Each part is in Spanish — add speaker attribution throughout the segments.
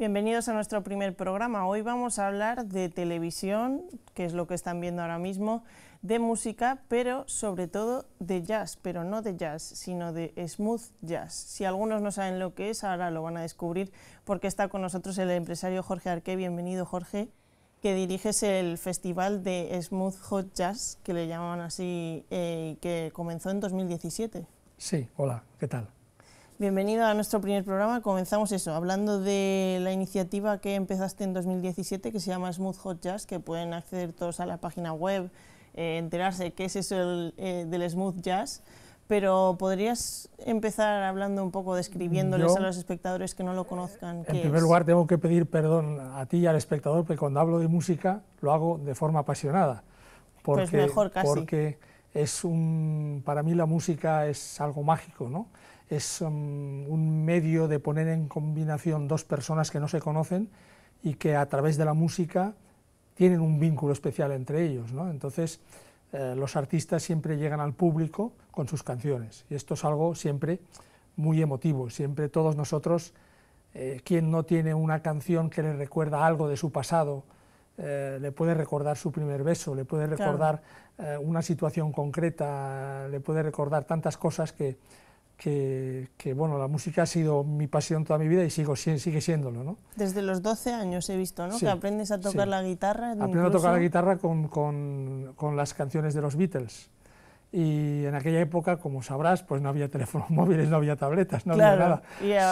Speaker 1: Bienvenidos a nuestro primer programa. Hoy vamos a hablar de televisión, que es lo que están viendo ahora mismo, de música, pero sobre todo de jazz, pero no de jazz, sino de smooth jazz. Si algunos no saben lo que es, ahora lo van a descubrir porque está con nosotros el empresario Jorge Arqué. Bienvenido, Jorge, que diriges el festival de smooth hot jazz, que le llamaban así, eh, que comenzó en 2017. Sí,
Speaker 2: hola, ¿qué tal?
Speaker 1: Bienvenido a nuestro primer programa. Comenzamos eso, hablando de la iniciativa que empezaste en 2017 que se llama Smooth Hot Jazz, que pueden acceder todos a la página web, eh, enterarse qué es eso el, eh, del Smooth Jazz. Pero podrías empezar hablando un poco, describiéndoles a los espectadores que no lo conozcan. En primer lugar,
Speaker 2: tengo que pedir perdón a ti y al espectador, porque cuando hablo de música lo hago de forma apasionada. Pues porque, pues mejor casi. Porque es un, para mí la música es algo mágico, ¿no? es um, un medio de poner en combinación dos personas que no se conocen y que a través de la música tienen un vínculo especial entre ellos. Entonces, eh, los artistas siempre llegan al público con sus canciones y esto es algo siempre muy emotivo, siempre todos nosotros, eh, quien no tiene una canción que le recuerda algo de su pasado, eh, le puede recordar su primer beso, le puede recordar una situación concreta, le puede recordar tantas cosas que que, bueno, la música ha sido mi pasión toda mi vida y sigo, sigue siéndolo, ¿no?
Speaker 1: Desde los 12 años he visto, ¿no? que aprendes a tocar la guitarra. Aprendo a tocar la
Speaker 2: guitarra con, con, con, las canciones de los Beatles. Y en aquella época, como sabrás, pues no había teléfonos móviles, no había tabletas, no había nada.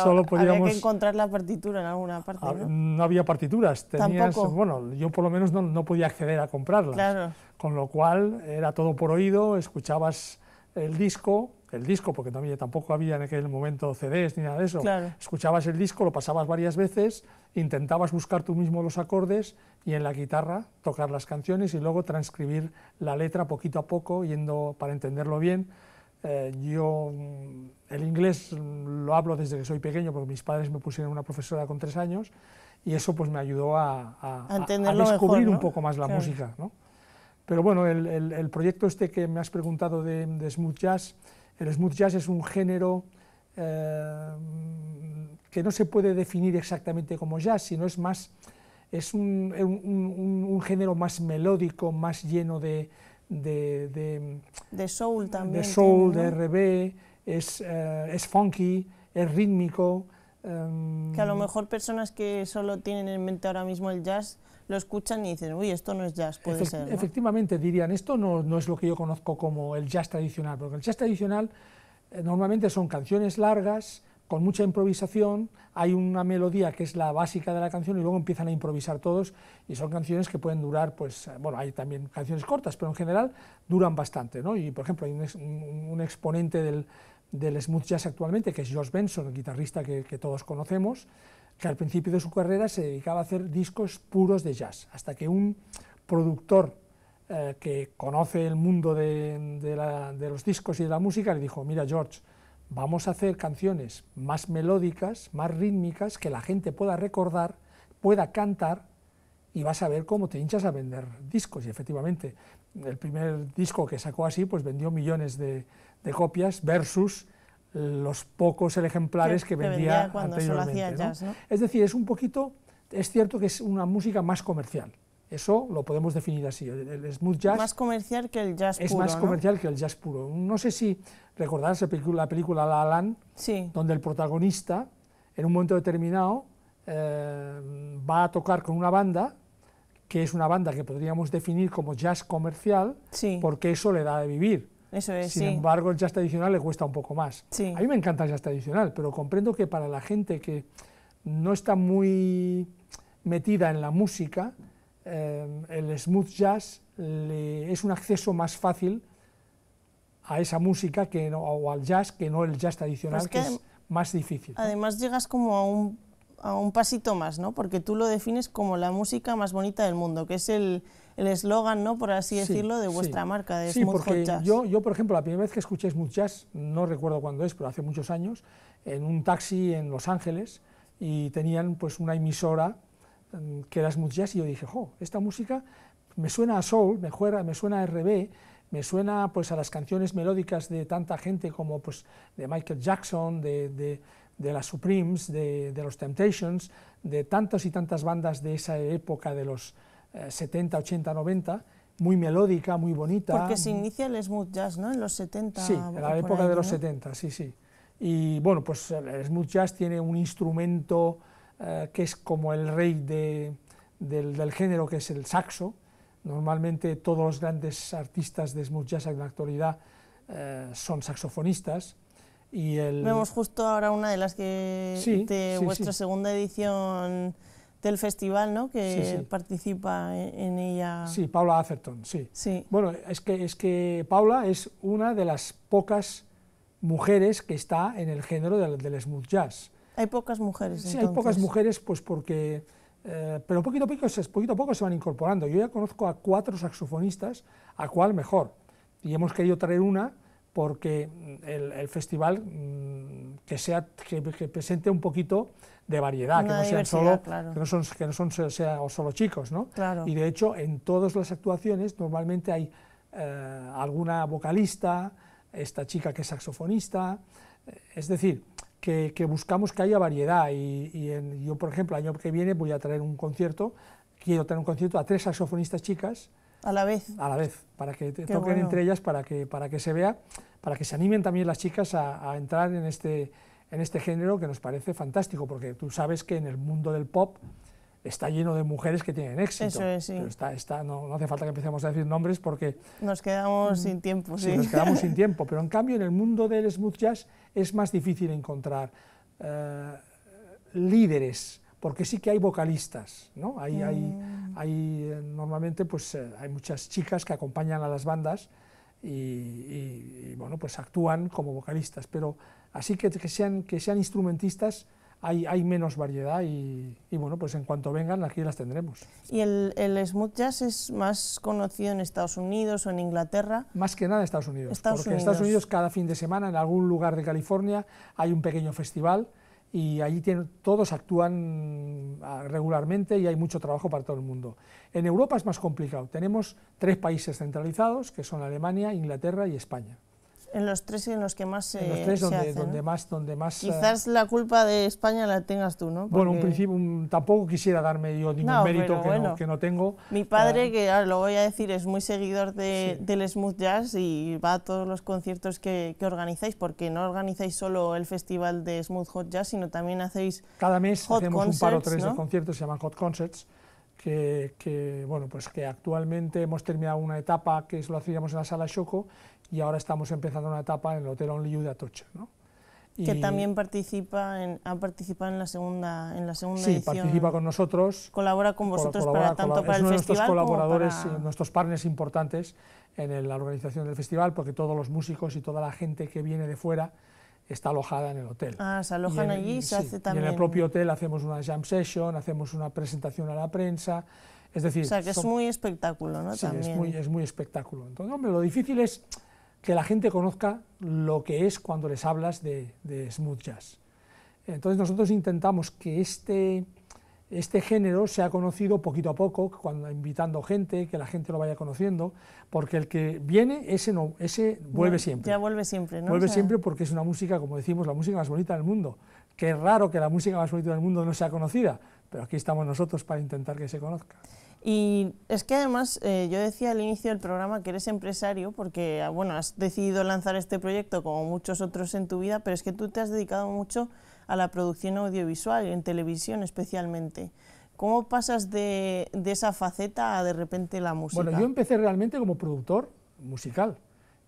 Speaker 2: Solo podíamos... Había que
Speaker 1: encontrar la partitura en alguna parte, ah, ¿no?
Speaker 2: no había partituras. Tampoco. Bueno, yo por lo menos no, no podía acceder a comprarlas. Claro. Con lo cual, era todo por oído, escuchabas el disco el disco, porque también tampoco había en aquel momento CDs ni nada de eso. Escuchabas el disco, lo pasabas varias veces, intentabas buscar tú mismo los acordes y en la guitarra tocar las canciones y luego transcribir la letra poquito a poco, yendo para entenderlo bien. Eh, yo mm, el inglés mm, lo hablo desde que soy pequeño, porque mis padres me pusieron una profesora con tres años y eso pues me ayudó a, a, descubrir un poco más la música. ¿no? Pero bueno, el, proyecto este que me has preguntado de, de Smooth Jazz, el smooth jazz es un género eh, que no se puede definir exactamente como jazz, sino es más es un, género más melódico, más lleno de de, soul también, de soul, de RB, eh, es, funky, es rítmico. Em, que a lo
Speaker 1: mejor personas que solo tienen en mente ahora mismo el jazz lo escuchan y dicen, uy, esto no es jazz, puede ser.
Speaker 2: Efectivamente, dirían, esto no, no es lo que yo conozco como el jazz tradicional, porque el jazz tradicional eh, normalmente son canciones largas, con mucha improvisación, hay una melodía que es la básica de la canción y luego empiezan a improvisar todos y son canciones que pueden durar, pues, eh, bueno, hay también canciones cortas, pero en general duran bastante, ¿no? Y por ejemplo, hay un, exponente del, del smooth jazz actualmente, que es George Benson, el guitarrista que, que todos conocemos, que al principio de su carrera se dedicaba a hacer discos puros de jazz, hasta que un productor eh, que conoce el mundo de, los discos y de la música le dijo, mira George, vamos a hacer canciones más melódicas, más rítmicas, que la gente pueda recordar, pueda cantar y vas a ver cómo te hinchas a vender discos. Y efectivamente, el primer disco que sacó así, pues vendió millones de, de copias versus los pocos ejemplares que, vendía, anteriormente. Hacía Jazz, Es decir, es un poquito, es cierto que es una música más comercial. Eso lo podemos definir así. El smooth jazz. Más
Speaker 1: comercial que el jazz puro. Es más comercial
Speaker 2: que el jazz puro. No sé si recordarás la película La Land, donde el protagonista, en un momento determinado, eh, va a tocar con una banda, que es una banda que podríamos definir como jazz comercial, porque eso le da de vivir
Speaker 1: sin embargo,
Speaker 2: el jazz tradicional le cuesta un poco más. A mí me encanta el jazz tradicional, pero comprendo que para la gente que no está muy metida en la música, eh, el smooth jazz es un acceso más fácil a esa música que o al jazz que no el jazz tradicional, pues que, es más difícil.
Speaker 1: Además llegas como a un, a un pasito más, ¿no? Porque tú lo defines como la música más bonita del mundo, que es el, el eslogan, ¿no? por así decirlo, de vuestra marca, de sí, Smooth Jazz.
Speaker 2: Yo, yo, por ejemplo, la primera vez que escuché Smooth Jazz, no recuerdo cuándo es, pero hace muchos años, en un taxi en Los Ángeles, y tenían pues una emisora mm, que era Smooth Jazz, y yo dije, jo, esta música me suena a soul, me, juega, me suena a RB, me suena pues a las canciones melódicas de tanta gente como pues de Michael Jackson, de, las Supremes, de, de, los Temptations, de tantas y tantas bandas de esa época de los 70, 80, 90, muy melódica, muy bonita. Porque se inicia
Speaker 1: el smooth jazz, ¿no? En los 70. Sí, en la época de los 70,
Speaker 2: sí, sí. Y bueno, pues el smooth jazz tiene un instrumento eh, que es como el rey de, del, género, que es el saxo. Normalmente todos los grandes artistas de smooth jazz en la actualidad eh, son saxofonistas. Y el... Vemos
Speaker 1: justo ahora una de las que de vuestra segunda edición del festival, ¿no? Que participa en, ella. Sí, Paula Atherton, sí. sí.
Speaker 2: Bueno, es que, es que Paula es una de las pocas mujeres que está en el género del, smooth jazz. Hay pocas mujeres. Sí, hay pocas mujeres, pues porque. Eh, pero poquito a, poco, poquito a poco se van incorporando. Yo ya conozco a cuatro saxofonistas, a cuál mejor. Y hemos querido traer una porque el, festival mm, que sea que, presente un poquito de variedad, que no sean solo que no son que son solo chicos, ¿no? Y de hecho en todas las actuaciones normalmente hay eh, alguna vocalista, esta chica que es saxofonista, eh, es decir, que, buscamos que haya variedad y, yo por ejemplo el año que viene voy a traer un concierto, quiero traer un concierto a tres saxofonistas chicas a la vez. A la vez, para que toquen entre ellas, para que, para que se vea para que se animen también las chicas a, entrar en este, en este género que nos parece fantástico, porque tú sabes que en el mundo del pop está lleno de mujeres que tienen éxito. Pero no, hace falta que empecemos a decir nombres porque... Nos quedamos mm. sin tiempo, sí. Nos quedamos sin tiempo, pero en cambio en el mundo del smooth jazz es más difícil encontrar eh, líderes, porque sí que hay vocalistas, ¿no? Hay, hay, mm. hay, eh, normalmente pues, eh, hay muchas chicas que acompañan a las bandas y, bueno, pues actúan como vocalistas, pero así que, que, sean, que sean instrumentistas hay, hay menos variedad y, bueno, pues en cuanto vengan aquí las tendremos.
Speaker 1: ¿Y el, el, smooth jazz es más conocido en Estados Unidos o en Inglaterra?
Speaker 2: Más que nada en Estados Unidos, porque en Estados Unidos cada fin de semana en algún lugar de California hay un pequeño festival y allí todos actúan ah, regularmente y hay mucho trabajo para todo el mundo. En Europa es más complicado, tenemos tres países centralizados, que son Alemania, Inglaterra y España.
Speaker 1: En los tres en los que más se En los tres donde, ¿eh?
Speaker 2: más... Donde más eh, Quizás
Speaker 1: la culpa de España la tengas tú, ¿no? Bueno, un principio,
Speaker 2: tampoco quisiera darme yo ningún mérito que, no, tengo.
Speaker 1: Mi padre, ah, que ah, lo voy a decir, es muy seguidor del smooth jazz y va a todos los conciertos que, organizáis, porque no organizáis solo el festival de smooth hot jazz, sino también hacéis Cada mes hacemos un par o tres de
Speaker 2: conciertos, se llaman hot concerts, que, bueno, pues que actualmente hemos terminado una etapa que lo hacíamos en la sala Choco y ahora estamos empezando una etapa en el Hotel Only You de Atocha. ¿no?
Speaker 1: que también participa ha participado en la segunda en la segunda sí, participa con nosotros. Colabora con vosotros para, tanto para el festival nuestros colaboradores, como
Speaker 2: nuestros partners importantes en la organización del festival, porque todos los músicos y toda la gente que viene de fuera está alojada en el hotel. Ah, se alojan allí y se hace también... en el propio hotel hacemos una jam session, hacemos una presentación a la prensa, es decir... O sea, que es muy
Speaker 1: espectáculo, ¿no? Sí, también. Es, muy,
Speaker 2: es muy espectáculo. Entonces, hombre, lo difícil es que la gente conozca lo que es cuando les hablas de, de smooth jazz. Entonces nosotros intentamos que este, este género se ha conocido poquito a poco, cuando, invitando gente, que la gente lo vaya conociendo, porque el que viene, ese, no, ese vuelve siempre. Ya
Speaker 1: vuelve siempre, ¿no? Vuelve siempre
Speaker 2: porque es una música, como decimos, la música más bonita del mundo. Que raro que la música más bonita del mundo no sea conocida, pero aquí estamos nosotros para intentar que se conozca.
Speaker 1: Y es que además eh, yo decía al inicio del programa que eres empresario porque ah, bueno, has decidido lanzar este proyecto como muchos otros en tu vida, pero es que tú te has dedicado mucho a la producción audiovisual, en televisión especialmente. ¿Cómo pasas de, esa faceta a de repente la música? Bueno, yo
Speaker 2: empecé realmente como productor musical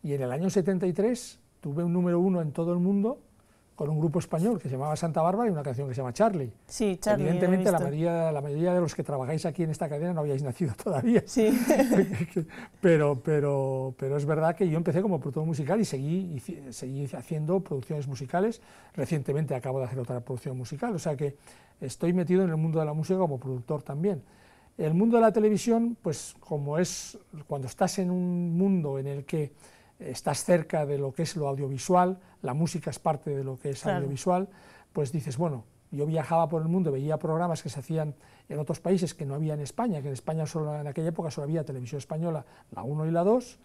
Speaker 2: y en el año 73 tuve un número uno en todo el mundo con un grupo español que se llamaba Santa Bárbara y una canción que se llama Charlie. Sí, Charlie. Evidentemente la mayoría, la mayoría de los que trabajáis aquí en esta cadena no habíais nacido todavía. Sí. pero, pero, pero es verdad que yo empecé como productor musical y seguí, y seguí haciendo producciones musicales. Recientemente acabo de hacer otra producción musical, o sea que estoy metido en el mundo de la música como productor también. El mundo de la televisión, pues como es cuando estás en un mundo en el que estás cerca de lo que es lo audiovisual, la música es parte de lo que es audiovisual, pues dices, bueno, yo viajaba por el mundo, veía programas que se hacían en otros países que no había en España, que en España solo en aquella época solo había televisión española, la 1 y la 2,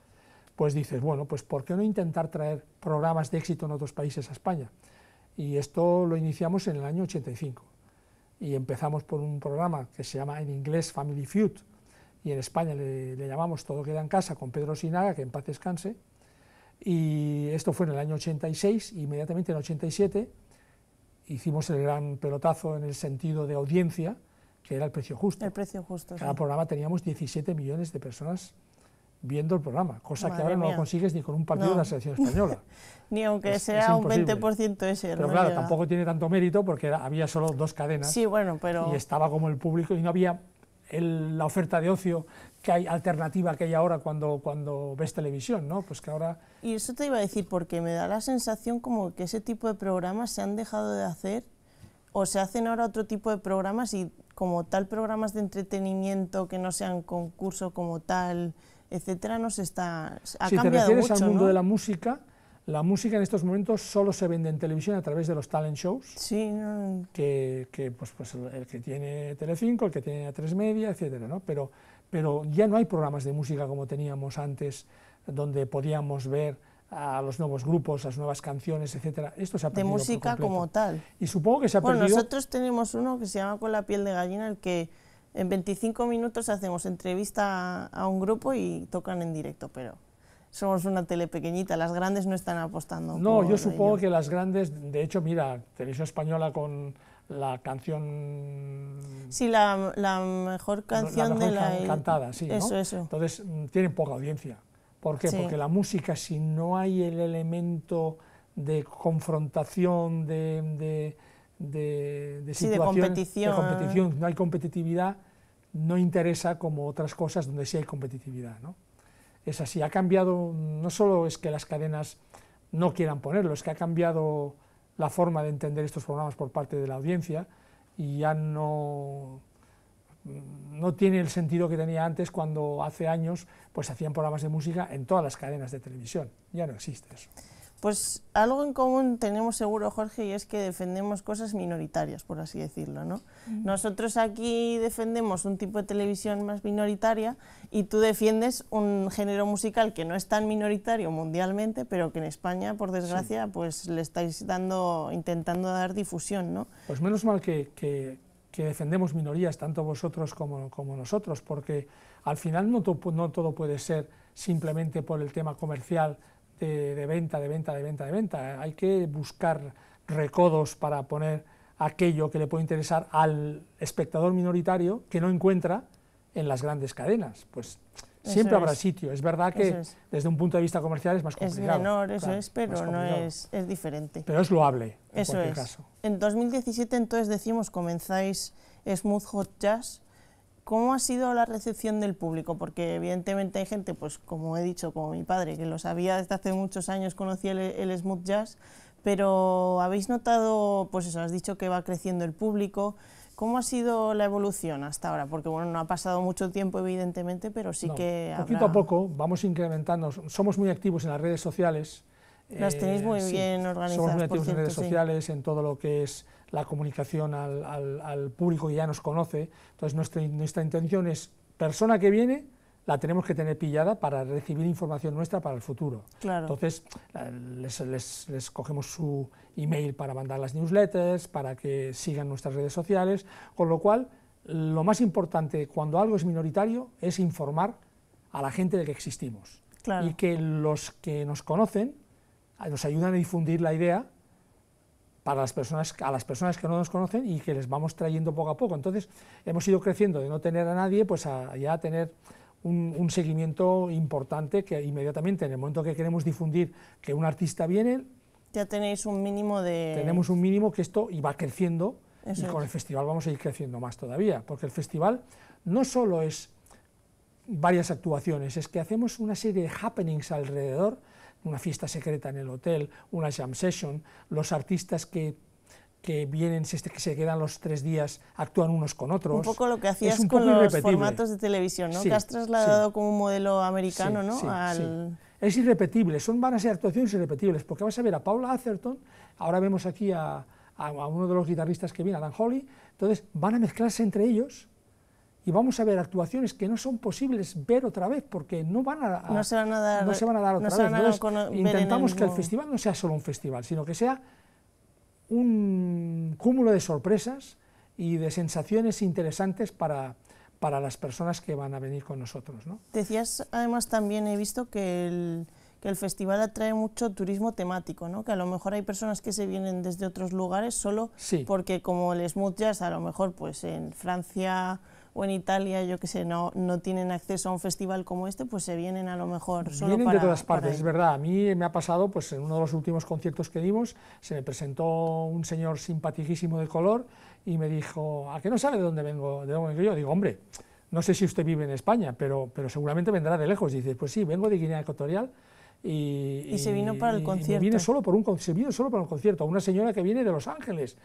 Speaker 2: pues dices, bueno, pues ¿por qué no intentar traer programas de éxito en otros países a España? Y esto lo iniciamos en el año 85. Y empezamos por un programa que se llama en inglés Family Feud, y en España le, le llamamos Todo queda en casa, con Pedro Sinaga, que en paz descanse, y esto fue en el año 86, inmediatamente en el 87 hicimos el gran pelotazo en el sentido de audiencia, que era el precio justo. El precio justo. Cada programa teníamos 17 millones de personas viendo el programa, cosa que ahora no lo consigues ni con un partido de la selección española.
Speaker 1: ni aunque sea un 20% ese. Pero claro, tampoco
Speaker 2: tiene tanto mérito porque había solo dos cadenas. Sí, bueno, pero... Y estaba como el público y no había la oferta de ocio que hay alternativa que hay ahora cuando,
Speaker 1: ves televisión, ¿no? Pues que ahora... Y eso te iba a decir, porque me da la sensación como que ese tipo de programas se han dejado de hacer o se hacen ahora otro tipo de programas y como tal programas de entretenimiento que no sean concurso como tal, etcétera, no se está... Ha si cambiado te refieres al mundo de la
Speaker 2: música, la música en estos momentos solo se vende en televisión a través de los talent shows, sí, que, pues, pues, el que tiene Telecinco, el que tiene A3 Media, etcétera, ¿no? Pero, pero ya no hay programas de música como teníamos antes, donde podíamos ver a los nuevos grupos, las nuevas canciones, etcétera. Esto se ha perdido De música como tal. Y supongo que se ha bueno, nosotros
Speaker 1: tenemos uno que se llama Con la piel de gallina, el que en 25 minutos hacemos entrevista a un grupo y tocan en directo, pero somos una tele pequeñita, las grandes no están apostando. No, yo supongo
Speaker 2: que las grandes, de hecho, mira, Televisión Española con la canción...
Speaker 1: Sí, la, mejor canción la de la... Cantada, sí. Eso, ¿no? eso.
Speaker 2: Entonces, mm, tienen poca audiencia. ¿Por qué? Porque la música, si no hay el elemento de confrontación, de, de, situación, sí, de competición. de competición, no hay competitividad, no interesa como otras cosas donde sí hay competitividad, ¿no? es así. Ha cambiado, no solo es que las cadenas no quieran ponerlo, es que ha cambiado la forma de entender estos programas por parte de la audiencia y ya no, mm, no tiene el sentido que tenía antes cuando hace años pues hacían programas de música
Speaker 1: en todas las cadenas de televisión. Ya no existe eso. Pues algo en común tenemos seguro, Jorge, y es que defendemos cosas minoritarias, por así decirlo, ¿no? Nosotros aquí defendemos un tipo de televisión más minoritaria y tú defiendes un género musical que no es tan minoritario mundialmente, pero que en España, por desgracia, pues le estáis dando, intentando dar difusión, ¿no?
Speaker 2: Pues menos mal que, defendemos minorías, tanto vosotros como, nosotros, porque al final no, no todo puede ser simplemente por el tema comercial, de, venta, de venta, de venta, de venta. Hay que buscar recodos para poner aquello que le puede interesar al espectador minoritario que no encuentra en las grandes cadenas. Pues siempre habrá sitio. Es verdad que desde un punto de vista comercial es más complicado. Es menor, eso es, pero no es, es diferente. Pero es loable, en eso cualquier caso.
Speaker 1: En 2017 entonces decimos comenzáis Smooth Hot Jazz ¿Cómo ha sido la recepción del público? Porque evidentemente hay gente, pues como he dicho, como mi padre, que lo sabía desde hace muchos años, conocía el, smooth jazz, pero habéis notado, pues eso, has dicho que va creciendo el público. ¿Cómo ha sido la evolución hasta ahora? Porque bueno, no ha pasado mucho tiempo evidentemente, pero sí que... Habrá... Poquito a
Speaker 2: poco vamos incrementando, somos muy activos en las redes sociales,
Speaker 1: las eh, tenéis muy bien sí. organizadas. Somos en redes sociales,
Speaker 2: en todo lo que es la comunicación al, al, público que ya nos conoce. Entonces, nuestra, nuestra, intención es: persona que viene, la tenemos que tener pillada para recibir información nuestra para el futuro. Claro. Entonces, les, les, cogemos su email para mandar las newsletters, para que sigan nuestras redes sociales, con lo cual. Lo más importante cuando algo es minoritario es informar a la gente de que existimos. Y que los que nos conocen nos ayudan a difundir la idea para las personas, a las personas que no nos conocen y que les vamos trayendo poco a poco. Entonces, hemos ido creciendo de no tener a nadie, pues a, ya tener un, seguimiento importante que inmediatamente, en el momento que queremos difundir que un artista viene...
Speaker 1: Ya tenéis un mínimo de... Tenemos
Speaker 2: un mínimo que esto iba creciendo y con el festival vamos a ir creciendo más todavía, porque el festival no solo es varias actuaciones, es que hacemos una serie de happenings alrededor una fiesta secreta en el hotel, una jam session, los artistas que que vienen, que se quedan los tres días, actúan unos con otros. Un poco lo que hacías con los formatos de televisión, ¿no? que has trasladado
Speaker 1: como un modelo americano, ¿no?
Speaker 2: Es irrepetible, son, van a ser actuaciones irrepetibles, porque vas a ver a Paula Atherton, ahora vemos aquí a, a, a uno de los guitarristas que viene, a Dan Holly, entonces van a mezclarse entre ellos, y vamos a ver actuaciones que no son posibles ver otra vez porque no van a, no se van a dar, otra vez. intentamos que el festival no sea solo un festival, sino que sea un cúmulo de sorpresas y de sensaciones interesantes para, para las personas que van a venir con nosotros. ¿no?
Speaker 1: Decías, además, también he visto que el, que el festival atrae mucho turismo temático, ¿no? que a lo mejor hay personas que se vienen desde otros lugares solo sí. porque como el smooth jazz, a lo mejor pues en Francia o en Italia, yo que sé, no, no tienen acceso a un festival como este, pues se vienen a lo mejor solo vienen de todas partes, es
Speaker 2: verdad. A mí me ha pasado, pues en uno de los últimos conciertos que dimos, se me presentó un señor simpaticísimo de color y me dijo, ¿a qué no sabe de dónde vengo? De dónde vengo yo? Digo, hombre, no sé si usted vive en España, pero, pero seguramente vendrá de lejos. dice, pues sí, vengo de Guinea Ecuatorial. Y, y, se vino para el concierto. Viene solo por un, se vino solo para un concierto, una señora que viene de Los Ángeles.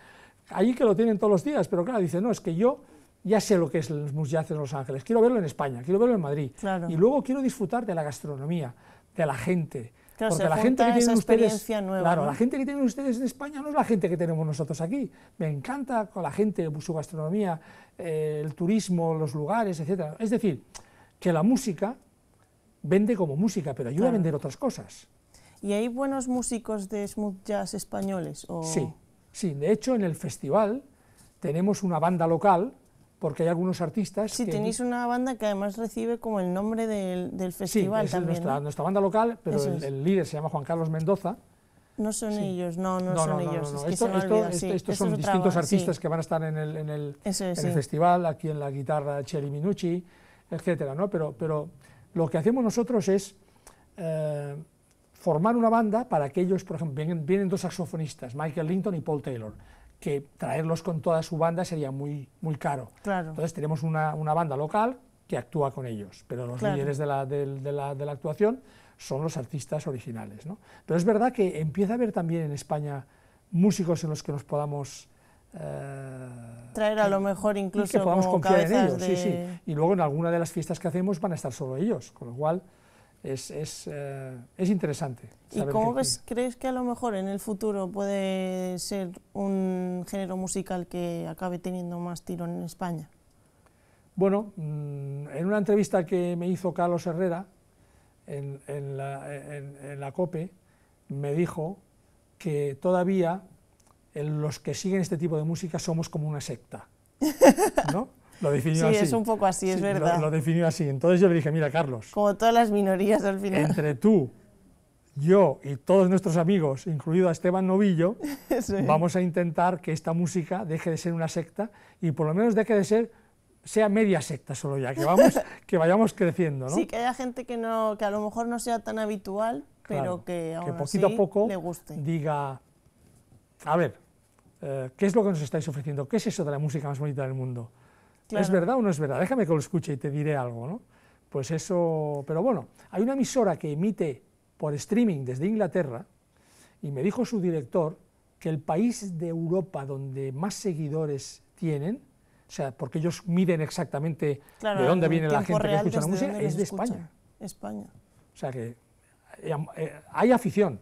Speaker 2: Allí que lo tienen todos los días, pero claro, dice, no, es que yo ya sé lo que es el jazz en Los Ángeles, quiero verlo en España, quiero verlo en Madrid. Y luego quiero disfrutar de la gastronomía, de la gente. Claro, porque la gente que tienen ustedes, nueva, claro, la gente que tienen ustedes en España no es la gente que tenemos nosotros aquí. Me encanta con la gente, pues, su gastronomía, eh, el turismo, los lugares, etc. Es decir, que la música vende como música, pero ayuda a vender otras cosas.
Speaker 1: ¿Y hay buenos músicos de smooth jazz españoles? Sí,
Speaker 2: sí. De hecho, en el festival tenemos una banda local porque hay algunos artistas... Sí, tenéis
Speaker 1: una banda que además recibe como el nombre del, del festival sí, es Nuestra, nuestra
Speaker 2: banda local, pero el, líder se llama Juan Carlos Mendoza.
Speaker 1: No son ellos, no, no, son ellos. sí. estos son distintos artistas que van a estar en el, en el, festival,
Speaker 2: aquí en la guitarra Cherry Minucci, etcétera, ¿no? Pero, pero lo que hacemos nosotros es eh, formar una banda para que ellos, por ejemplo, vienen dos saxofonistas, Michael Linton y Paul Taylor que traerlos con toda su banda sería muy, muy caro. Entonces tenemos una, banda local que actúa con ellos, pero los líderes de la, de, la, de actuación son los artistas originales. ¿no? Pero es verdad que empieza a haber también en España músicos en los que nos podamos... Eh,
Speaker 1: Traer a lo mejor incluso... Y que podamos confiar en ellos, sí, sí.
Speaker 2: Y luego en alguna de las fiestas que hacemos van a estar solo ellos, con lo cual eh, es, interesante. ¿Y cómo
Speaker 1: crees que a lo mejor en el futuro puede ser un género musical que acabe teniendo más tirón en España? Bueno,
Speaker 2: mm,
Speaker 1: en una entrevista que me hizo Carlos Herrera en,
Speaker 2: la, COPE, me dijo que todavía los que siguen este tipo de música somos como una secta,
Speaker 1: ¿no? Lo definió sí, es un poco así, es verdad. Lo,
Speaker 2: definió así. Entonces yo le dije, mira, Carlos.
Speaker 1: Como todas las minorías al final. Entre
Speaker 2: tú, yo y todos nuestros amigos, incluido a Esteban Novillo, vamos a intentar que esta música deje de ser una secta y por lo menos deje de ser sea media secta solo ya, que, vamos, que vayamos creciendo. ¿no? Sí, que
Speaker 1: haya gente que, no, que a lo mejor no sea tan habitual, pero que, aún poquito a poco le
Speaker 2: guste. diga, a ver, eh, ¿qué es lo que nos estáis ofreciendo? ¿Qué es eso de la música más bonita del mundo? ¿Es verdad o no es verdad? Déjame que lo escuche y te diré algo, ¿no? Pues eso, pero bueno, hay una emisora que emite por streaming desde Inglaterra y me dijo su director que el país de Europa donde más seguidores tienen, o sea, porque ellos miden exactamente de dónde viene la gente que escucha la música, es de España. España. O sea que eh, eh, hay afición,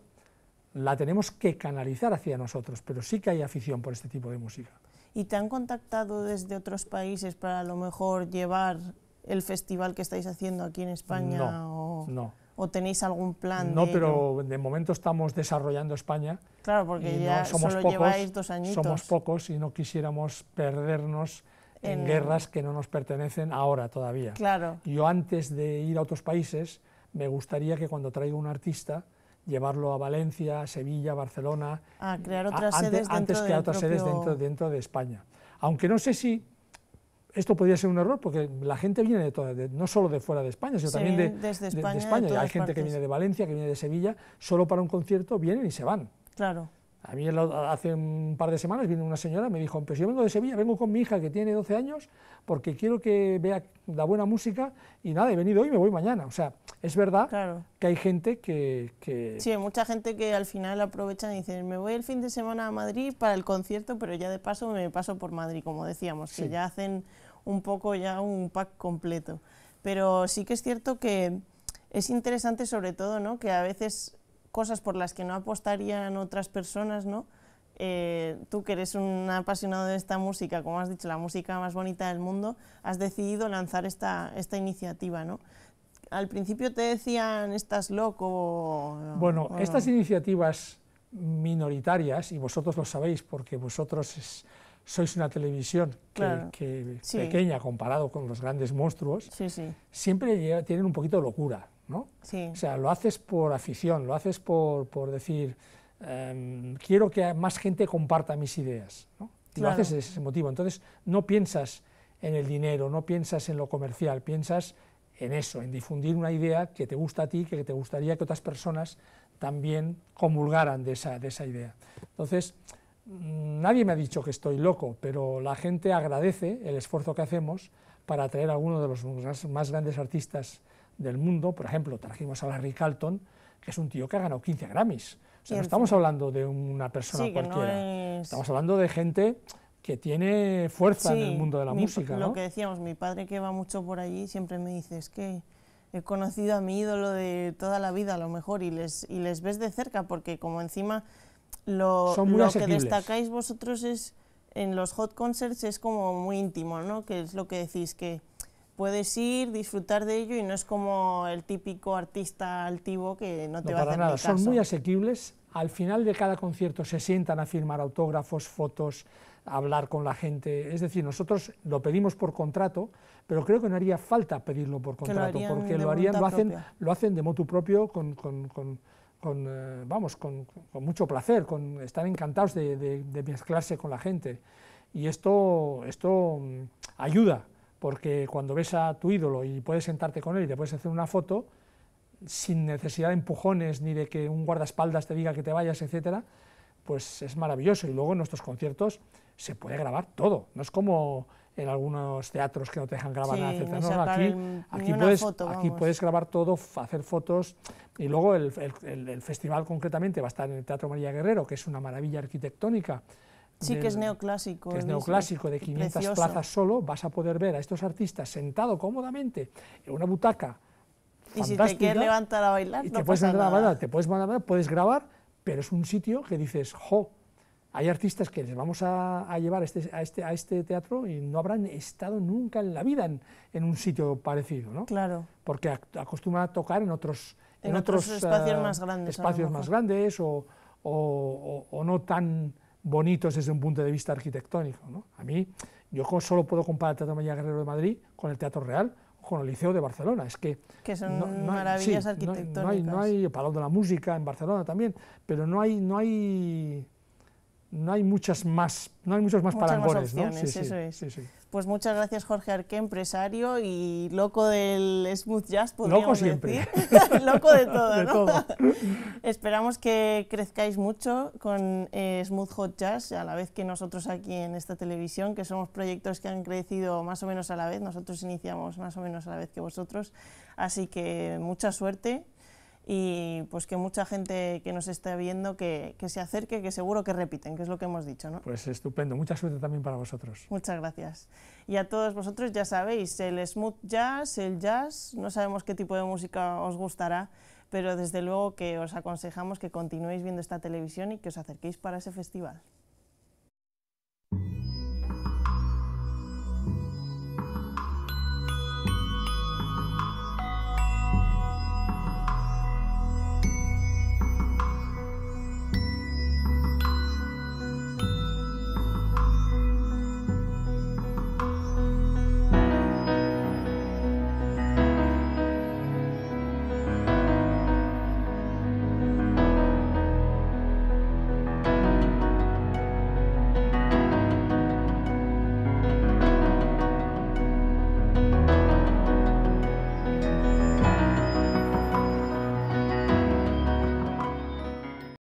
Speaker 2: la tenemos que canalizar hacia nosotros, pero sí que hay afición por este tipo de música.
Speaker 1: ¿Y te han contactado desde otros países para a lo mejor llevar el festival que estáis haciendo aquí en España? No, o, tenéis algún plan? No, pero
Speaker 2: de momento estamos desarrollando España. Claro, porque ya solo lleváis dos añitos. Somos pocos y no quisiéramos perdernos en, en, guerras que no nos pertenecen ahora todavía. Claro. Yo antes de ir a otros países, me gustaría que cuando traiga un artista, llevarlo a Valencia, Sevilla, Barcelona,
Speaker 1: a crear otras a, antes, que otras sedes dentro,
Speaker 2: dentro de España. Aunque no sé si esto podría ser un error porque la gente viene de, todas, no solo de fuera de España, sino también de, España, de, Hay gente que viene de Valencia, que viene de Sevilla, solo para un concierto vienen y se van. Claro. A mí hace un par de semanas vino una señora me dijo, pues yo vengo de Sevilla, vengo con mi hija que tiene 12 años porque quiero que vea la buena música y nada, he venido hoy y me voy mañana. O sea, es verdad que hay gente que, Sí,
Speaker 1: hay mucha gente que al final aprovechan y dicen, me voy el fin de semana a Madrid para el concierto, pero ya de paso me paso por Madrid, como decíamos, que ya hacen un poco ya un pack completo. Pero sí que es cierto que es interesante sobre todo, ¿no? Que a veces cosas por las que no apostarían otras personas, ¿no? Eh, tú que eres un apasionado de esta música, como has dicho, la música más bonita del mundo, has decidido lanzar esta, esta iniciativa, ¿no? Al principio te decían, estás loco. Bueno, estas
Speaker 2: iniciativas minoritarias, y vosotros lo sabéis porque vosotros sois una televisión que, pequeña comparado con los grandes monstruos, siempre tienen un poquito de locura. O sea, lo haces por afición, lo haces por, decir, em, quiero que más gente comparta mis ideas, lo haces de ese motivo. Entonces, no piensas en el dinero, no piensas en lo comercial, piensas en eso, en difundir una idea que te gusta a ti, que te gustaría que otras personas también comulgaran de esa, de esa idea. Entonces, mm, nadie me ha dicho que estoy loco, pero la gente agradece el esfuerzo que hacemos para atraer a alguno de los más grandes artistas del mundo, por ejemplo, trajimos a Larry Carlton, que es un tío que ha ganado 15 Grammys. O sea, no estamos hablando de una persona cualquiera, estamos hablando de gente que tiene fuerza en el mundo de la música. Lo que
Speaker 1: decíamos, mi padre que va mucho por allí siempre me dice, es que he conocido a mi ídolo de toda la vida a lo mejor y les, y les ves de cerca porque como encima lo, lo que destacáis vosotros es en los hot concerts es como muy íntimo, ¿no? Que es lo que decís que puedes ir, disfrutar de ello y no es como el típico artista altivo que no te va a hacer nada. Son muy
Speaker 2: asequibles. Al final de cada concierto se sientan a firmar autógrafos, fotos, hablar con la gente. Es decir, nosotros lo pedimos por contrato, pero creo que no haría falta pedirlo por contrato, porque lo, lo, hacen, lo hacen de motu propio con, con, con eh, vamos, con, mucho placer, con, están encantados de, de mezclarse con la gente. Y esto, esto mm, ayuda porque cuando ves a tu ídolo y puedes sentarte con él y te puedes hacer una foto, sin necesidad de empujones ni de que un guardaespaldas te diga que te vayas, etcétera, pues es maravilloso. Y luego en nuestros conciertos se puede grabar todo, no es como en algunos teatros que no te dejan grabar nada, aquí, puedes, aquí puedes grabar todo, hacer fotos, y luego el, festival concretamente va a estar en el Teatro María Guerrero, que es una maravilla arquitectónica,
Speaker 1: Sí, que es neoclásico. es neoclásico, de 500 plazas
Speaker 2: solo, vas a poder ver a estos artistas sentado cómodamente en una butaca.
Speaker 1: Y si te quieres levantar a bailar, te puedes Grabar,
Speaker 2: te puedes grabar, puedes grabar, pero es un sitio que dices, jo, hay artistas que les vamos a, llevar este, a este, a, este, teatro y no habrán estado nunca en la vida en, un sitio parecido, ¿no? Claro. Porque acostumbran a tocar en otros, en, otros, espacios eh, más grandes. Espacios más grandes o, o no tan bonitos desde un punto de vista arquitectónico. ¿no? A mí, yo solo puedo comparar el Teatro María Guerrero de Madrid con el Teatro Real o con el Liceo de Barcelona. Es que, que son maravillas arquitectónicas. No, hay, no hay de la Música en Barcelona también, pero no hay, no hay no hay muchas más, no hay muchos más muchas más
Speaker 1: pues muchas gracias Jorge Arqué, empresario y loco del smooth jazz, podríamos loco siempre. decir. loco de todo, Esperamos que crezcáis mucho con eh, smooth hot jazz, a la vez que nosotros aquí en esta televisión, que somos proyectos que han crecido más o menos a la vez, nosotros iniciamos más o menos a la vez que vosotros, así que mucha suerte y pues que mucha gente que nos esté viendo que, se acerque, que seguro que repiten, que es lo que hemos dicho. ¿no?
Speaker 2: Pues estupendo, mucha suerte también para vosotros.
Speaker 1: Muchas gracias. Y a todos vosotros ya sabéis, el smooth jazz, el jazz, no sabemos qué tipo de música os gustará, pero desde luego que os aconsejamos que continuéis viendo esta televisión y que os acerquéis para ese festival.